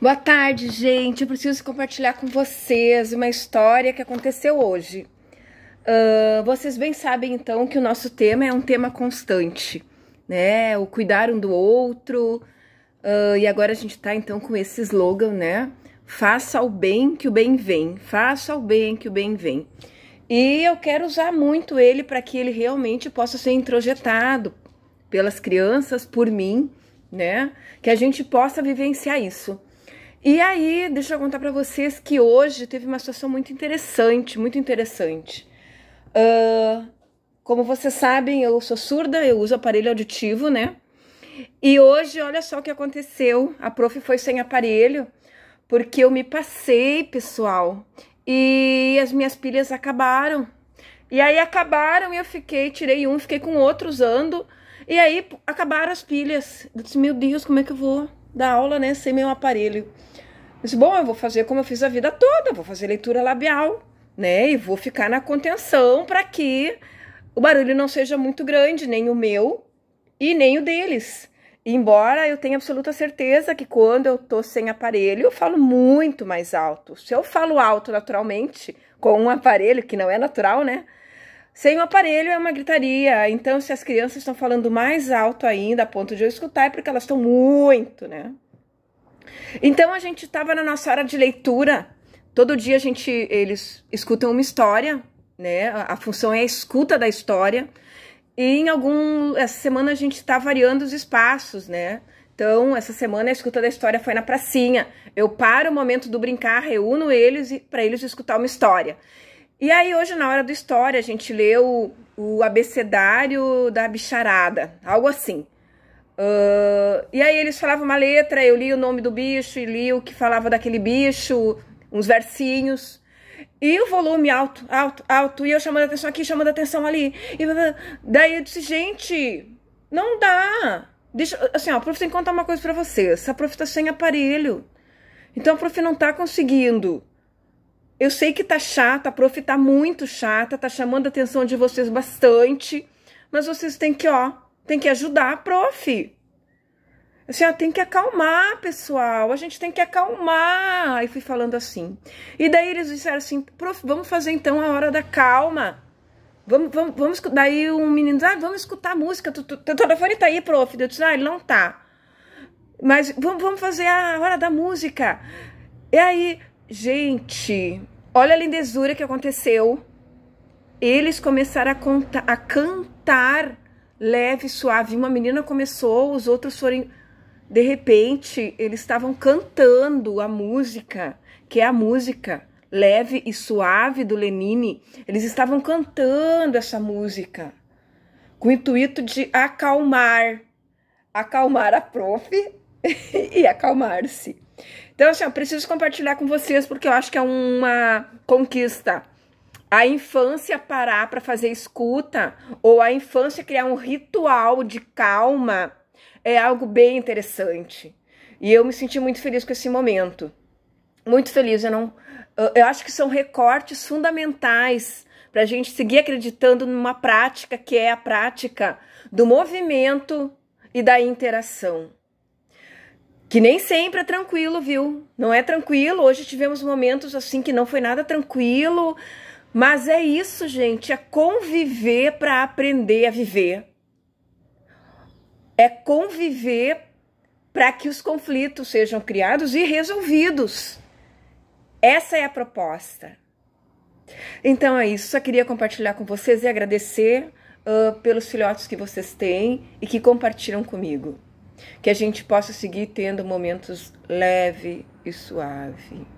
Boa tarde, gente. Eu preciso compartilhar com vocês uma história que aconteceu hoje. Uh, vocês bem sabem, então, que o nosso tema é um tema constante, né? O cuidar um do outro. Uh, e agora a gente tá, então, com esse slogan, né? Faça o bem que o bem vem. Faça o bem que o bem vem. E eu quero usar muito ele para que ele realmente possa ser introjetado pelas crianças, por mim, né? Que a gente possa vivenciar isso. E aí, deixa eu contar para vocês que hoje teve uma situação muito interessante, muito interessante. Uh, como vocês sabem, eu sou surda, eu uso aparelho auditivo, né? E hoje, olha só o que aconteceu. A prof foi sem aparelho, porque eu me passei, pessoal, e as minhas pilhas acabaram. E aí acabaram e eu fiquei, tirei um, fiquei com outro usando. E aí acabaram as pilhas. Eu disse, meu Deus, como é que eu vou dar aula, né, sem meu aparelho? Disse, bom, eu vou fazer como eu fiz a vida toda, vou fazer leitura labial, né? E vou ficar na contenção para que o barulho não seja muito grande, nem o meu e nem o deles. Embora eu tenha absoluta certeza que quando eu tô sem aparelho, eu falo muito mais alto. Se eu falo alto naturalmente, com um aparelho, que não é natural, né? Sem o um aparelho é uma gritaria. Então, se as crianças estão falando mais alto ainda, a ponto de eu escutar, é porque elas estão muito, né? Então a gente estava na nossa hora de leitura. Todo dia a gente eles escutam uma história, né? A função é a escuta da história. E em algum essa semana a gente está variando os espaços, né? Então, essa semana a escuta da história foi na pracinha. Eu paro o momento do brincar, reúno eles para eles escutar uma história. E aí, hoje, na hora do história, a gente leu o, o abecedário da bicharada, algo assim. Uh, e aí eles falavam uma letra, eu li o nome do bicho e li o que falava daquele bicho, uns versinhos. E o volume alto, alto, alto, e eu chamando atenção aqui, chamando atenção ali. E daí eu disse, gente, não dá. Deixa, assim, ó, prof, tem que contar uma coisa para você. Essa prof tá sem aparelho. Então a prof não tá conseguindo. Eu sei que tá chata, a prof tá muito chata, tá chamando a atenção de vocês bastante, mas vocês têm que, ó, tem que ajudar a prof. Assim, tem que acalmar, pessoal. A gente tem que acalmar. E fui falando assim. E daí eles disseram assim, prof, vamos fazer então a hora da calma. Vamos, vamos, vamos. Daí um menino diz, ah, vamos escutar a música. Tu, tu, teu telefone tá aí, prof. Eu disse, ah, ele não tá. Mas vamos, vamos fazer a hora da música. E aí, gente, olha a lindezura que aconteceu. Eles começaram a, conta, a cantar leve, suave. Uma menina começou, os outros foram. De repente, eles estavam cantando a música, que é a música leve e suave do Lenine. Eles estavam cantando essa música com o intuito de acalmar, acalmar a prof e acalmar-se. Então, assim, eu preciso compartilhar com vocês porque eu acho que é uma conquista a infância parar para fazer escuta ou a infância criar um ritual de calma é algo bem interessante. E eu me senti muito feliz com esse momento. Muito feliz, eu não eu acho que são recortes fundamentais para a gente seguir acreditando numa prática que é a prática do movimento e da interação. Que nem sempre é tranquilo, viu? Não é tranquilo. Hoje tivemos momentos assim que não foi nada tranquilo, mas é isso, gente, é conviver para aprender a viver. É conviver para que os conflitos sejam criados e resolvidos. Essa é a proposta. Então é isso, só queria compartilhar com vocês e agradecer uh, pelos filhotes que vocês têm e que compartilham comigo. Que a gente possa seguir tendo momentos leve e suave.